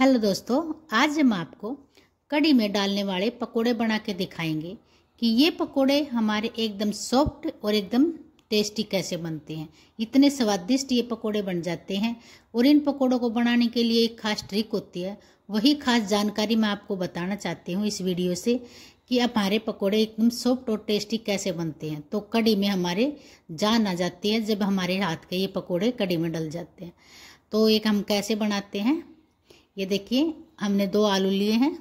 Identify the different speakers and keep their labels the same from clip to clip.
Speaker 1: hello दोस्तों आज हम आपको कड़ी में डालने वाले पकोड़े बना के दिखाएंगे कि ये पकोड़े हमारे एकदम सॉफ्ट और एकदम टेस्टी कैसे बनते हैं इतने स्वादिष्ट ये पकोड़े बन जाते हैं और इन पकोड़ों को बनाने के लिए एक खास ट्रिक होती है वही खास जानकारी मैं आपको बताना चाहती हूँ इस वीडियो से कि हमारे पकोड़े एकदम सॉफ्ट और टेस्टी कैसे बनते हैं तो कड़ी में हमारे जान आ जाती है जब हमारे हाथ के ये पकोड़े कड़ी में डल जाते हैं तो एक हम कैसे बनाते हैं ये देखिए हमने दो आलू लिए हैं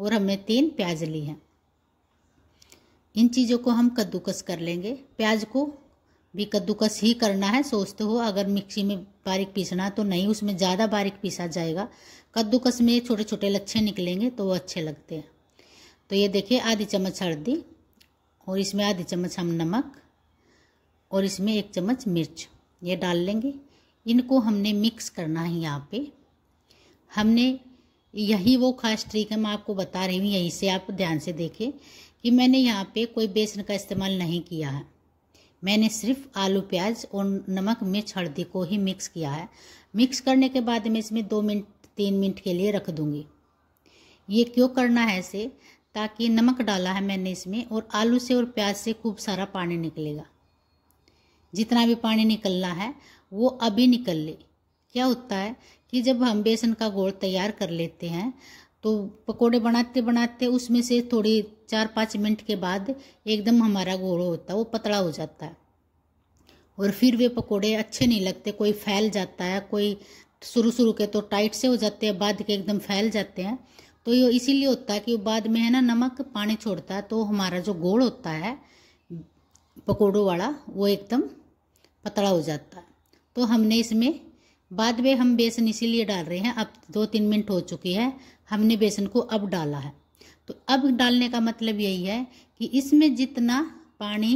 Speaker 1: और हमने तीन प्याज ली हैं इन चीज़ों को हम कद्दूकस कर लेंगे प्याज को भी कद्दूकस ही करना है सोचते हो अगर मिक्सी में बारीक पीसना तो नहीं उसमें ज़्यादा बारीक पीसा जाएगा कद्दूकस में छोटे छोटे लच्छे निकलेंगे तो वो अच्छे लगते हैं तो ये देखिए आधी चम्मच हल्दी और इसमें आधी चम्मच हम नमक और इसमें एक चम्मच मिर्च ये डाल लेंगे इनको हमने मिक्स करना है यहाँ पर हमने यही वो खास ट्रिक है मैं आपको बता रही हूँ यहीं से आप ध्यान से देखें कि मैंने यहाँ पे कोई बेसन का इस्तेमाल नहीं किया है मैंने सिर्फ आलू प्याज और नमक मिर्च हल्दी को ही मिक्स किया है मिक्स करने के बाद मैं इसमें दो मिनट तीन मिनट के लिए रख दूँगी ये क्यों करना है ऐसे ताकि नमक डाला है मैंने इसमें और आलू से और प्याज से खूब सारा पानी निकलेगा जितना भी पानी निकलना है वो अभी निकल ले क्या होता है कि जब हम बेसन का घोल तैयार कर लेते हैं तो पकोड़े बनाते बनाते उसमें से थोड़ी चार पाँच मिनट के बाद एकदम हमारा घोल होता है वो पतला हो जाता है और फिर वे पकोड़े अच्छे नहीं लगते कोई फैल जाता है कोई शुरू शुरू के तो टाइट से हो जाते हैं बाद के एकदम फैल जाते हैं तो ये इसीलिए होता है कि बाद में है ना नमक पानी छोड़ता है तो हमारा जो गोड़ होता है पकौड़ों वाला वो एकदम पतला हो जाता है तो हमने इसमें बाद में हम बेसन इसीलिए डाल रहे हैं अब दो तीन मिनट हो चुकी है हमने बेसन को अब डाला है तो अब डालने का मतलब यही है कि इसमें जितना पानी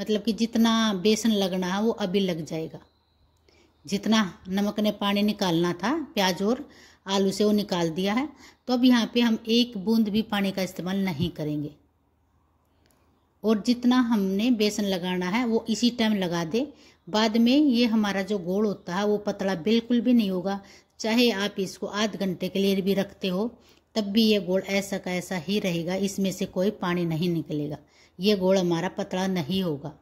Speaker 1: मतलब कि जितना बेसन लगना है वो अभी लग जाएगा जितना नमक ने पानी निकालना था प्याज और आलू से वो निकाल दिया है तो अब यहाँ पे हम एक बूंद भी पानी का इस्तेमाल नहीं करेंगे और जितना हमने बेसन लगाना है वो इसी टाइम लगा दे बाद में ये हमारा जो गोल होता है वो पतला बिल्कुल भी नहीं होगा चाहे आप इसको आध घंटे के लिए भी रखते हो तब भी ये गोल ऐसा का ऐसा ही रहेगा इसमें से कोई पानी नहीं निकलेगा ये गोल हमारा पतला नहीं होगा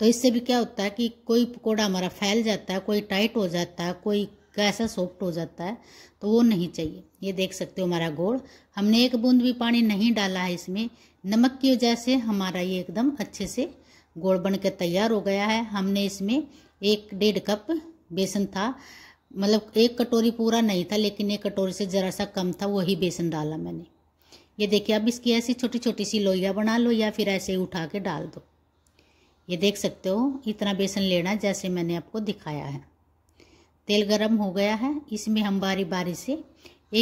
Speaker 1: तो इससे भी क्या होता है कि कोई पकौड़ा हमारा फैल जाता है कोई टाइट हो जाता है कोई कैसा सॉफ्ट हो जाता है तो वो नहीं चाहिए ये देख सकते हो हमारा गोड़ हमने एक बूंद भी पानी नहीं डाला है इसमें नमक की वजह से हमारा ये एकदम अच्छे से गोड़ बन के तैयार हो गया है हमने इसमें एक डेढ़ कप बेसन था मतलब एक कटोरी पूरा नहीं था लेकिन एक कटोरी से ज़रा सा कम था वही बेसन डाला मैंने ये देखिए अब इसकी ऐसी छोटी छोटी सी लोइया बना लो या फिर ऐसे ही उठा के डाल दो ये देख सकते हो इतना बेसन लेना जैसे मैंने आपको दिखाया है तेल गरम हो गया है इसमें हम बारी बारी से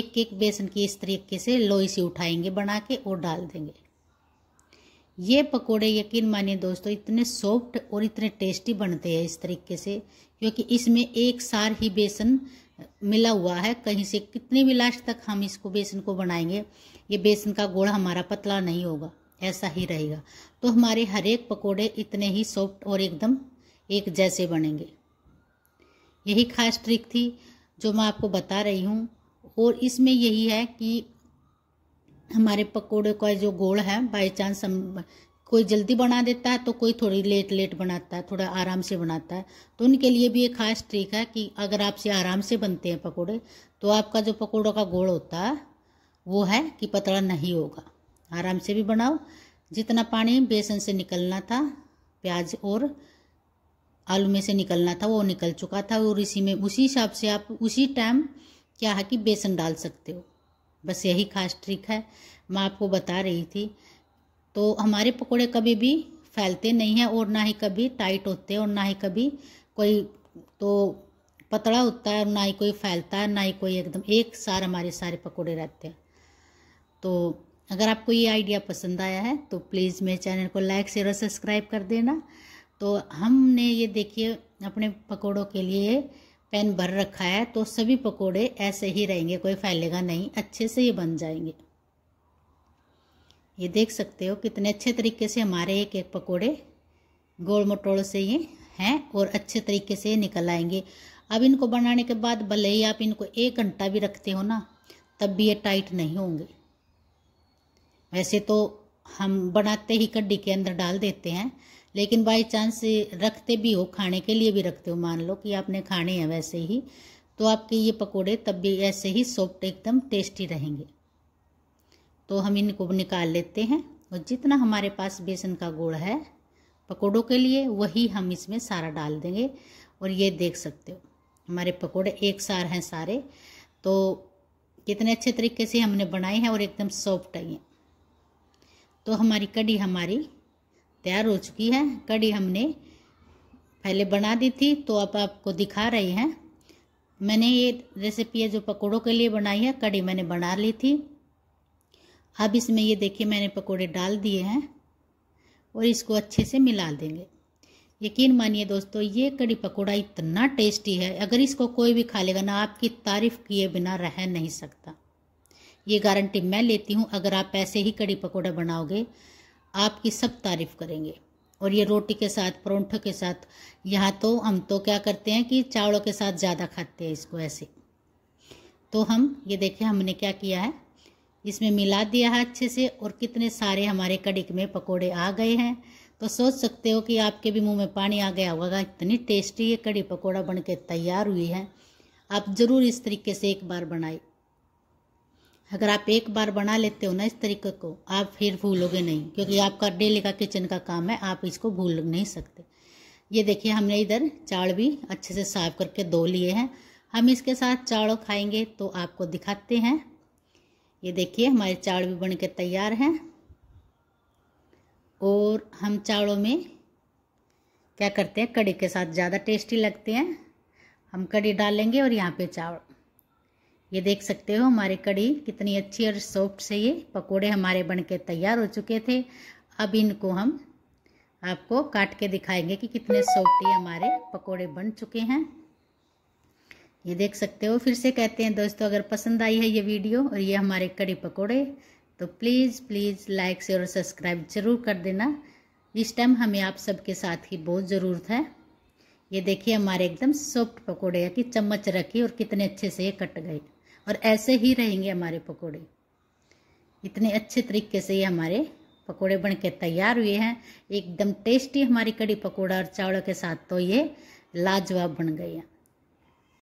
Speaker 1: एक एक बेसन की इस तरीके से लोई से उठाएंगे बना के और डाल देंगे ये पकोड़े यकीन मानिए दोस्तों इतने सॉफ्ट और इतने टेस्टी बनते हैं इस तरीके से क्योंकि इसमें एक सार ही बेसन मिला हुआ है कहीं से कितने भी लास्ट तक हम इसको बेसन को बनाएंगे ये बेसन का गोड़ा हमारा पतला नहीं होगा ऐसा ही रहेगा तो हमारे हर एक पकोड़े इतने ही सॉफ्ट और एकदम एक जैसे बनेंगे यही खास ट्रिक थी जो मैं आपको बता रही हूँ और इसमें यही है कि हमारे पकोड़े का जो गोड़ है बाई चांस हम कोई जल्दी बना देता है तो कोई थोड़ी लेट लेट बनाता है थोड़ा आराम से बनाता है तो उनके लिए भी एक खास ट्रिक है कि अगर आपसे आराम से बनते हैं पकोड़े तो आपका जो पकोड़ों का गोड़ होता है वो है कि पतला नहीं होगा आराम से भी बनाओ जितना पानी बेसन से निकलना था प्याज और आलू में से निकलना था वो निकल चुका था और इसी में उसी हिसाब से आप उसी टाइम क्या है कि बेसन डाल सकते हो बस यही खास ट्रिक है मैं आपको बता रही थी तो हमारे पकोड़े कभी भी फैलते नहीं हैं और ना ही कभी टाइट होते हैं और ना ही कभी कोई तो पतला होता है और ना ही कोई फैलता है ना ही कोई एकदम एक सार हमारे सारे पकोड़े रहते हैं तो अगर आपको ये आइडिया पसंद आया है तो प्लीज़ मेरे चैनल को लाइक शेयर और सब्सक्राइब कर देना तो हमने ये देखिए अपने पकोड़ों के लिए पैन भर रखा है तो सभी पकोड़े ऐसे ही रहेंगे कोई फैलेगा नहीं अच्छे से ये बन जाएंगे ये देख सकते हो कितने अच्छे तरीके से हमारे एक एक पकोड़े गोल मटोल से ये हैं और अच्छे तरीके से निकल आएंगे अब इनको बनाने के बाद भले ही आप इनको एक घंटा भी रखते हो ना तब भी ये टाइट नहीं होंगे वैसे तो हम बनाते ही कड्डी के अंदर डाल देते हैं लेकिन बाई चांस रखते भी हो खाने के लिए भी रखते हो मान लो कि आपने खाने हैं वैसे ही तो आपके ये पकोड़े तब भी ऐसे ही सॉफ्ट एकदम टेस्टी रहेंगे तो हम इनको निकाल लेते हैं और जितना हमारे पास बेसन का गुड़ है पकोड़ों के लिए वही हम इसमें सारा डाल देंगे और ये देख सकते हो हमारे पकोड़े एक सार हैं सारे तो कितने अच्छे तरीके से हमने बनाए हैं और एकदम सॉफ्ट आई हैं तो हमारी कड़ी हमारी तैयार हो चुकी है कड़ी हमने पहले बना दी थी तो अब आपको दिखा रही हैं मैंने ये रेसिपी है जो पकौड़ों के लिए बनाई है कड़ी मैंने बना ली थी अब इसमें ये देखिए मैंने पकोड़े डाल दिए हैं और इसको अच्छे से मिला देंगे यकीन मानिए दोस्तों ये कड़ी पकोड़ा इतना टेस्टी है अगर इसको कोई भी खा लेगा ना आपकी तारीफ़ किए बिना रह नहीं सकता ये गारंटी मैं लेती हूँ अगर आप ऐसे ही कड़ी पकोड़ा बनाओगे आपकी सब तारीफ़ करेंगे और ये रोटी के साथ परोंठों के साथ यहाँ तो हम तो क्या करते हैं कि चावलों के साथ ज़्यादा खाते हैं इसको ऐसे तो हम ये देखें हमने क्या किया है इसमें मिला दिया है अच्छे से और कितने सारे हमारे कड़िक में पकोड़े आ गए हैं तो सोच सकते हो कि आपके भी मुंह में पानी आ गया होगा इतनी टेस्टी ये कड़ी पकोड़ा बन के तैयार हुई है आप ज़रूर इस तरीके से एक बार बनाए अगर आप एक बार बना लेते हो ना इस तरीके को आप फिर भूलोगे नहीं क्योंकि आपका डेली का किचन का काम है आप इसको भूल नहीं सकते ये देखिए हमने इधर चावल भी अच्छे से साफ करके धो लिए हैं हम इसके साथ चावल खाएंगे तो आपको दिखाते हैं ये देखिए हमारे चावल भी बन के तैयार हैं और हम चावलों में क्या करते हैं कड़ी के साथ ज़्यादा टेस्टी लगते हैं हम कड़ी डालेंगे और यहाँ पे चावल ये देख सकते हो हमारी कड़ी कितनी अच्छी और सॉफ्ट से ये पकोड़े हमारे बन के तैयार हो चुके थे अब इनको हम आपको काट के दिखाएंगे कि कितने सॉफ्ट ये हमारे पकोड़े बन चुके हैं ये देख सकते हो फिर से कहते हैं दोस्तों अगर पसंद आई है ये वीडियो और ये हमारे कड़ी पकोड़े तो प्लीज़ प्लीज़ लाइक शेयर और सब्सक्राइब ज़रूर कर देना इस टाइम हमें आप सबके साथ ही बहुत ज़रूरत है ये देखिए हमारे एकदम सॉफ्ट पकोड़े की चम्मच रखी और कितने अच्छे से ये कट गए और ऐसे ही रहेंगे हमारे पकोड़े इतने अच्छे तरीके से ये हमारे पकोड़े बन के तैयार हुए हैं एकदम टेस्टी हमारी कड़ी पकोड़ा और चावलों के साथ तो ये लाजवाब बन गई है